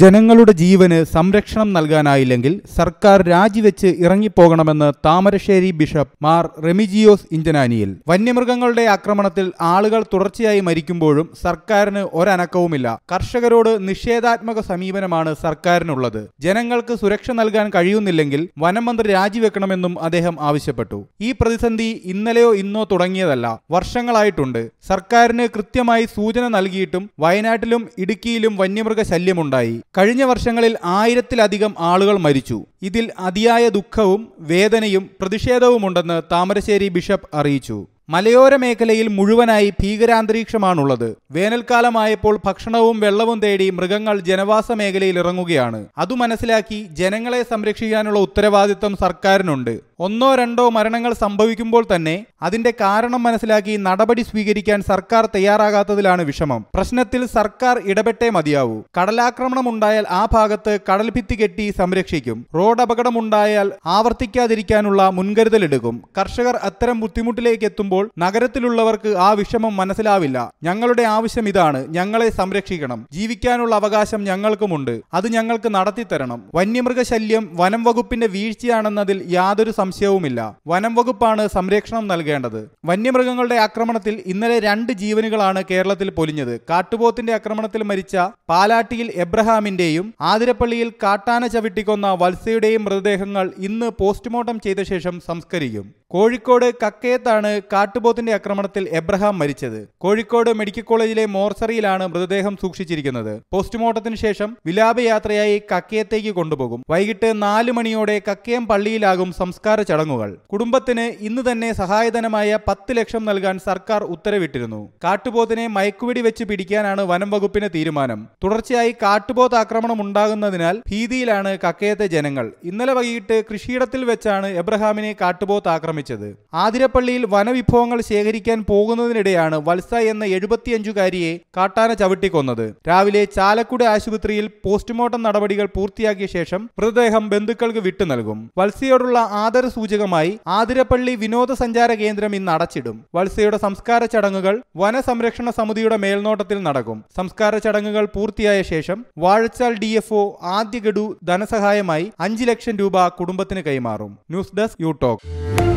ജനങ്ങളുടെ ജീവന് സംരക്ഷണം നൽകാനായില്ലെങ്കിൽ സർക്കാർ രാജിവെച്ച് ഇറങ്ങിപ്പോകണമെന്ന് താമരശ്ശേരി ബിഷപ്പ് മാർ റെമിജിയോസ് ഇഞ്ചനാനിയിൽ വന്യമൃഗങ്ങളുടെ ആക്രമണത്തിൽ ആളുകൾ തുടർച്ചയായി മരിക്കുമ്പോഴും സർക്കാരിന് ഒരനക്കവുമില്ല കർഷകരോട് നിഷേധാത്മക സമീപനമാണ് സർക്കാരിനുള്ളത് ജനങ്ങൾക്ക് സുരക്ഷ നൽകാൻ കഴിയുന്നില്ലെങ്കിൽ വനംമന്ത്രി രാജിവെക്കണമെന്നും അദ്ദേഹം ആവശ്യപ്പെട്ടു ഈ പ്രതിസന്ധി ഇന്നലെയോ ഇന്നോ തുടങ്ങിയതല്ല വർഷങ്ങളായിട്ടുണ്ട് സർക്കാരിന് കൃത്യമായി സൂചന നൽകിയിട്ടും വയനാട്ടിലും ഇടുക്കിയിലും വന്യമൃഗ ശല്യമുണ്ടായി കഴിഞ്ഞ വർഷങ്ങളിൽ ആയിരത്തിലധികം ആളുകൾ മരിച്ചു ഇതിൽ അതിയായ ദുഃഖവും വേദനയും പ്രതിഷേധവുമുണ്ടെന്ന് താമരശ്ശേരി ബിഷപ്പ് അറിയിച്ചു മലയോര മേഖലയിൽ മുഴുവനായി ഭീകരാന്തരീക്ഷമാണുള്ളത് വേനൽക്കാലമായപ്പോൾ ഭക്ഷണവും വെള്ളവും തേടി മൃഗങ്ങൾ ജനവാസ മേഖലയിൽ ഇറങ്ങുകയാണ് അതു മനസ്സിലാക്കി ജനങ്ങളെ സംരക്ഷിക്കാനുള്ള ഉത്തരവാദിത്തം സർക്കാരിനുണ്ട് ഒന്നോ രണ്ടോ മരണങ്ങൾ സംഭവിക്കുമ്പോൾ തന്നെ അതിന്റെ കാരണം മനസ്സിലാക്കി നടപടി സ്വീകരിക്കാൻ സർക്കാർ തയ്യാറാകാത്തതിലാണ് വിഷമം പ്രശ്നത്തിൽ സർക്കാർ ഇടപെട്ടേ മതിയാവൂ കടലാക്രമണം ഉണ്ടായാൽ ആ ഭാഗത്ത് കടൽഭിത്തി കെട്ടി സംരക്ഷിക്കും റോഡ് അപകടമുണ്ടായാൽ ആവർത്തിക്കാതിരിക്കാനുള്ള മുൻകരുതലെടുക്കും കർഷകർ അത്തരം ബുദ്ധിമുട്ടിലേക്ക് എത്തുമ്പോൾ നോക്കുമ്പോൾ നഗരത്തിലുള്ളവർക്ക് ആ വിഷമം മനസ്സിലാവില്ല ഞങ്ങളുടെ ആവശ്യം ഇതാണ് ഞങ്ങളെ സംരക്ഷിക്കണം ജീവിക്കാനുള്ള അവകാശം ഞങ്ങൾക്കുമുണ്ട് അത് ഞങ്ങൾക്ക് നടത്തിത്തരണം വന്യമൃഗശല്യം വനം വകുപ്പിന്റെ വീഴ്ചയാണെന്നതിൽ യാതൊരു സംശയവുമില്ല വനം വകുപ്പാണ് സംരക്ഷണം നൽകേണ്ടത് വന്യമൃഗങ്ങളുടെ ആക്രമണത്തിൽ ഇന്നലെ രണ്ട് ജീവനുകളാണ് കേരളത്തിൽ പൊലിഞ്ഞത് കാട്ടുപോത്തിന്റെ ആക്രമണത്തിൽ മരിച്ച പാലാട്ടിയിൽ എബ്രഹാമിന്റെയും ആതിരപ്പള്ളിയിൽ കാട്ടാന ചവിട്ടിക്കൊന്ന വത്സയുടെയും മൃതദേഹങ്ങൾ ഇന്ന് പോസ്റ്റ്മോർട്ടം ചെയ്ത ശേഷം സംസ്കരിക്കും കോഴിക്കോട് കക്കയത്താണ് കാട്ടുപോത്തിന്റെ ആക്രമണത്തിൽ എബ്രഹാം മരിച്ചത് കോഴിക്കോട് മെഡിക്കൽ കോളേജിലെ മോർച്ചറിയിലാണ് മൃതദേഹം സൂക്ഷിച്ചിരിക്കുന്നത് പോസ്റ്റ്മോർട്ടത്തിന് ശേഷം വിലാപയാത്രയായി കക്കയത്തേക്ക് കൊണ്ടുപോകും വൈകിട്ട് നാല് മണിയോടെ കക്കയം പള്ളിയിലാകും സംസ്കാര ചടങ്ങുകൾ കുടുംബത്തിന് ഇന്ന് തന്നെ സഹായധനമായ പത്ത് ലക്ഷം നൽകാൻ സർക്കാർ ഉത്തരവിട്ടിരുന്നു കാട്ടുപോത്തിനെ മയക്കുവെടി വെച്ച് പിടിക്കാനാണ് വനം വകുപ്പിന് തീരുമാനം തുടർച്ചയായി കാട്ടുപോത്ത് ആക്രമണം ഉണ്ടാകുന്നതിനാൽ ഭീതിയിലാണ് കക്കയത്തെ ജനങ്ങൾ ഇന്നലെ വൈകിട്ട് കൃഷിയിടത്തിൽ വെച്ചാണ് എബ്രഹാമിനെ കാട്ടുപോത്ത് ആക്രമിച്ചത് ആരംഭിച്ചത് ആതിരപ്പള്ളിയിൽ വനവിഭവങ്ങൾ ശേഖരിക്കാൻ പോകുന്നതിനിടെയാണ് വത്സ എന്ന എഴുപത്തിയഞ്ചുകാരിയെ കാട്ടാന ചവിട്ടിക്കൊന്നത് രാവിലെ ചാലക്കുടി ആശുപത്രിയിൽ പോസ്റ്റ്മോർട്ടം നടപടികൾ പൂർത്തിയാക്കിയ ശേഷം മൃതദേഹം ബന്ധുക്കൾക്ക് വിട്ടു നൽകും വത്സയോടുള്ള ആദര സൂചകമായി ആതിരപ്പള്ളി വിനോദസഞ്ചാര കേന്ദ്രം ഇന്ന് അടച്ചിടും വത്സയുടെ സംസ്കാര ചടങ്ങുകൾ വനസംരക്ഷണ സമിതിയുടെ മേൽനോട്ടത്തിൽ നടക്കും സംസ്കാര ചടങ്ങുകൾ പൂർത്തിയായ ശേഷം വാഴച്ചാൽ ഡി എഫ് ആദ്യ ധനസഹായമായി അഞ്ചു ലക്ഷം രൂപ കുടുംബത്തിന് കൈമാറും ന്യൂസ് ഡെസ്ക് യു ടോക്ക്